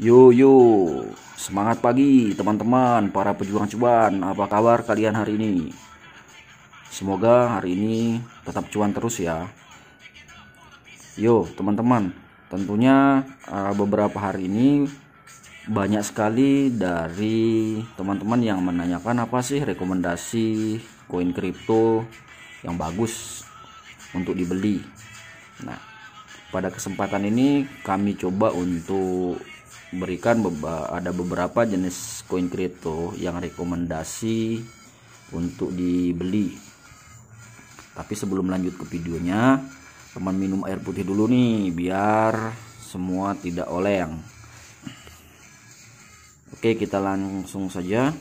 Yo yo, semangat pagi teman-teman para pejuang cuan. Apa kabar kalian hari ini? Semoga hari ini tetap cuan terus ya. Yo teman-teman, tentunya eh, beberapa hari ini banyak sekali dari teman-teman yang menanyakan apa sih rekomendasi koin kripto yang bagus untuk dibeli. Nah, pada kesempatan ini kami coba untuk berikan ada beberapa jenis koin kripto yang rekomendasi untuk dibeli tapi sebelum lanjut ke videonya teman minum air putih dulu nih biar semua tidak oleng oke kita langsung saja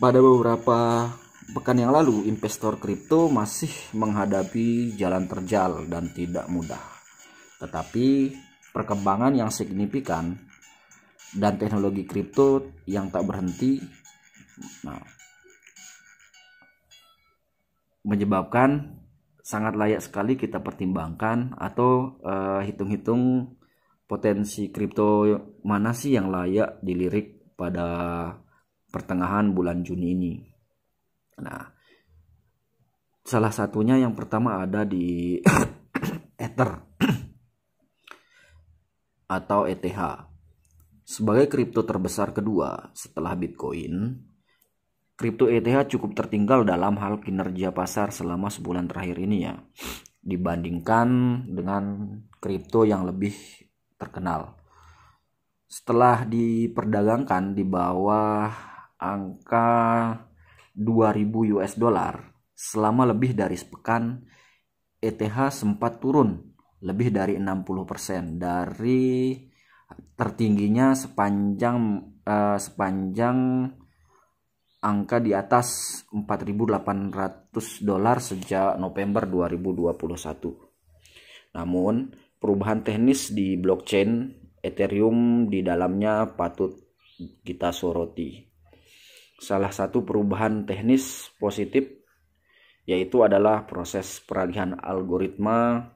pada beberapa pekan yang lalu investor kripto masih menghadapi jalan terjal dan tidak mudah tetapi perkembangan yang signifikan dan teknologi kripto yang tak berhenti nah, menyebabkan sangat layak sekali kita pertimbangkan atau eh, hitung-hitung potensi kripto mana sih yang layak dilirik pada pertengahan bulan Juni ini. Nah, salah satunya yang pertama ada di Ether atau ETH. Sebagai kripto terbesar kedua setelah Bitcoin, kripto ETH cukup tertinggal dalam hal kinerja pasar selama sebulan terakhir ini ya, dibandingkan dengan kripto yang lebih terkenal. Setelah diperdagangkan di bawah angka 2000 US dollar selama lebih dari sepekan, ETH sempat turun lebih dari 60% dari tertingginya sepanjang uh, sepanjang angka di atas 4.800 dolar sejak November 2021. Namun, perubahan teknis di blockchain Ethereum di dalamnya patut kita soroti. Salah satu perubahan teknis positif yaitu adalah proses peralihan algoritma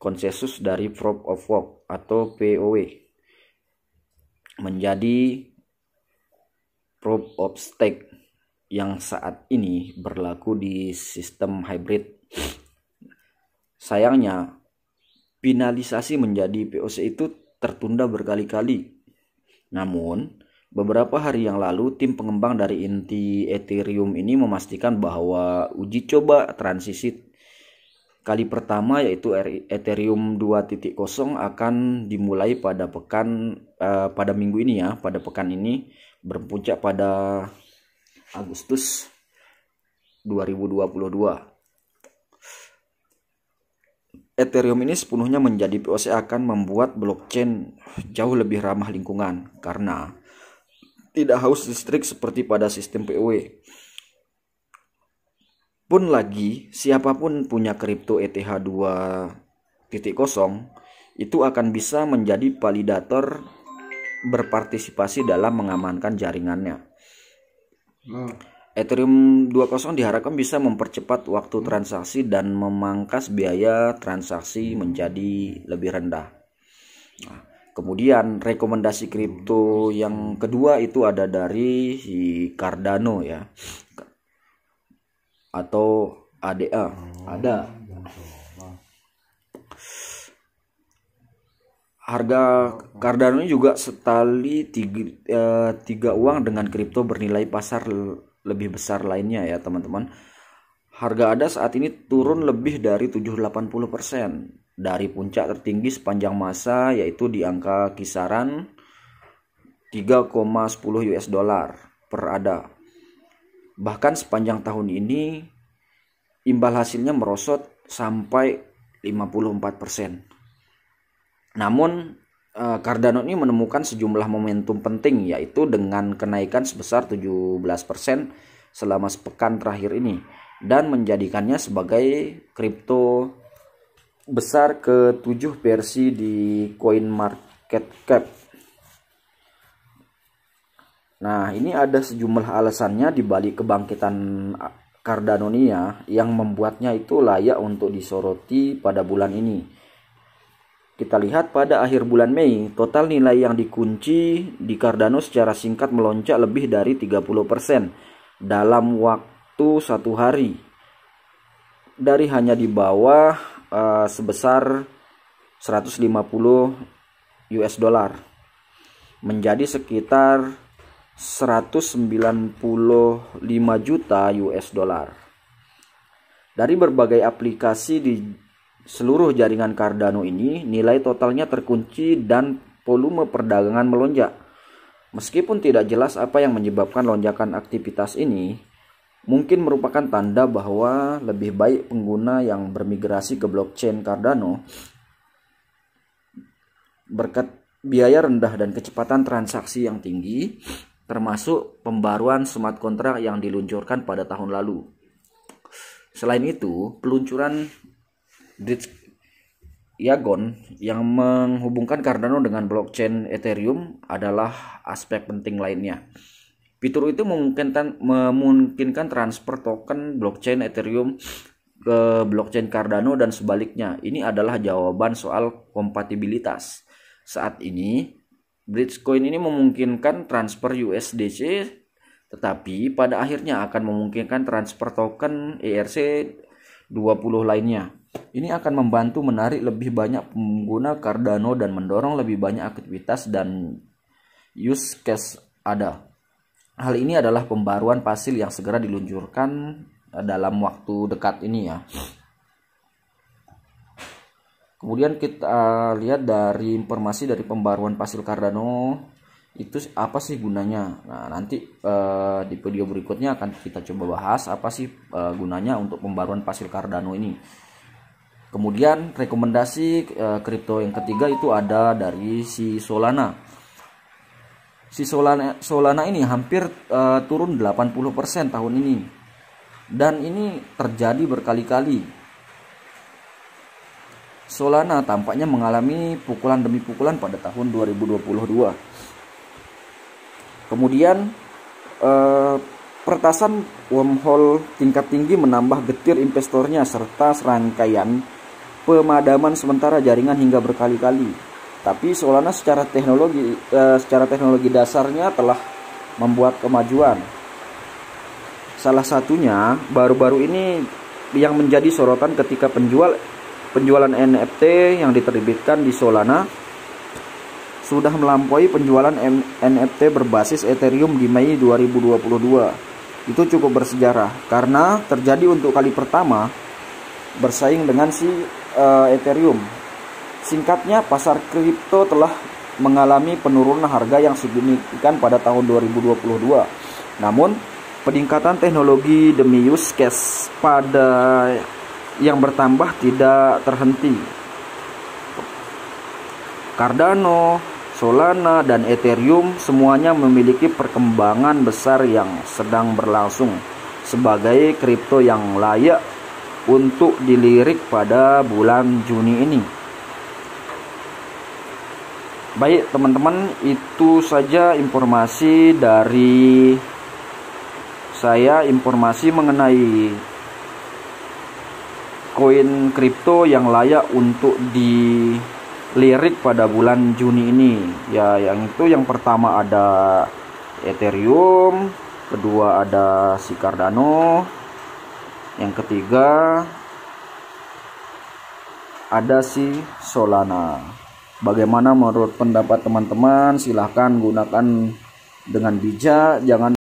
konsensus dari proof of work atau POW menjadi proof of stake yang saat ini berlaku di sistem hybrid. Sayangnya, finalisasi menjadi POC itu tertunda berkali-kali. Namun, Beberapa hari yang lalu, tim pengembang dari inti Ethereum ini memastikan bahwa uji coba transisi Kali pertama yaitu Ethereum 2.0 akan dimulai pada pekan uh, pada minggu ini ya, pada pekan ini berpuncak pada Agustus 2022. Ethereum ini sepenuhnya menjadi POC akan membuat blockchain jauh lebih ramah lingkungan karena tidak haus listrik seperti pada sistem POE pun lagi siapapun punya kripto ETH 2.0 itu akan bisa menjadi validator berpartisipasi dalam mengamankan jaringannya. Hmm. Ethereum 2.0 diharapkan bisa mempercepat waktu transaksi dan memangkas biaya transaksi menjadi lebih rendah. Nah, kemudian rekomendasi kripto yang kedua itu ada dari Cardano ya atau ah, oh, ADA hmm. ada harga Cardano juga setali tiga, eh, tiga uang dengan kripto bernilai pasar lebih besar lainnya ya teman-teman harga ADA saat ini turun lebih dari 780% dari puncak tertinggi sepanjang masa yaitu di angka kisaran 3,10 US dollar per ADA Bahkan sepanjang tahun ini imbal hasilnya merosot sampai 54%. Namun eh, Cardano ini menemukan sejumlah momentum penting yaitu dengan kenaikan sebesar 17% selama sepekan terakhir ini dan menjadikannya sebagai kripto besar ke-7 versi di CoinMarketCap. Nah, ini ada sejumlah alasannya di balik kebangkitan Cardanonia yang membuatnya itu layak untuk disoroti pada bulan ini. Kita lihat pada akhir bulan Mei, total nilai yang dikunci di Cardano secara singkat melonjak lebih dari 30% dalam waktu satu hari. Dari hanya di bawah uh, sebesar 150 US dollar menjadi sekitar 195 juta US dollar. Dari berbagai aplikasi di seluruh jaringan Cardano ini, nilai totalnya terkunci dan volume perdagangan melonjak. Meskipun tidak jelas apa yang menyebabkan lonjakan aktivitas ini, mungkin merupakan tanda bahwa lebih baik pengguna yang bermigrasi ke blockchain Cardano berkat biaya rendah dan kecepatan transaksi yang tinggi termasuk pembaruan smart contract yang diluncurkan pada tahun lalu. Selain itu, peluncuran Bridge Yagon yang menghubungkan Cardano dengan blockchain Ethereum adalah aspek penting lainnya. Fitur itu memungkinkan memungkinkan transfer token blockchain Ethereum ke blockchain Cardano dan sebaliknya. Ini adalah jawaban soal kompatibilitas. Saat ini, Bridgecoin ini memungkinkan transfer USDC tetapi pada akhirnya akan memungkinkan transfer token ERC 20 lainnya. Ini akan membantu menarik lebih banyak pengguna Cardano dan mendorong lebih banyak aktivitas dan use case ada. Hal ini adalah pembaruan pasil yang segera diluncurkan eh, dalam waktu dekat ini ya. Kemudian kita eh, lihat dari informasi dari pembaruan pasir Cardano itu apa sih gunanya? Nah, nanti uh, di video berikutnya akan kita coba bahas apa sih uh, gunanya untuk pembaruan pasir Cardano ini. Kemudian rekomendasi kripto yang ketiga itu ada dari si Solana. Si Solana Solana ini hampir turun 80% tahun ini. Dan ini terjadi berkali-kali Solana tampaknya mengalami pukulan demi pukulan pada tahun 2022. Kemudian eh, pertasan wormhole tingkat tinggi menambah getir investornya serta serangkaian pemadaman sementara jaringan hingga berkali-kali. Tapi Solana secara teknologi eh, secara teknologi dasarnya telah membuat kemajuan. Salah satunya baru-baru ini yang menjadi sorotan ketika penjual Penjualan NFT yang diterbitkan di Solana sudah melampaui penjualan NFT berbasis Ethereum di Mei 2022. Itu cukup bersejarah karena terjadi untuk kali pertama bersaing dengan si uh, Ethereum. Singkatnya, pasar kripto telah mengalami penurunan harga yang signifikan pada tahun 2022. Namun, peningkatan teknologi demi use case pada yang bertambah tidak terhenti. Cardano, Solana, dan Ethereum semuanya memiliki perkembangan besar yang sedang berlangsung sebagai kripto yang layak untuk dilirik pada bulan Juni ini. Baik, teman-teman, itu saja informasi dari saya informasi mengenai koin kripto yang layak untuk dilirik pada bulan Juni ini. Ya, yang itu yang pertama ada Ethereum, kedua ada si Cardano, yang ketiga ada si Solana. Bagaimana menurut pendapat teman-teman? Silahkan gunakan dengan bijak, jangan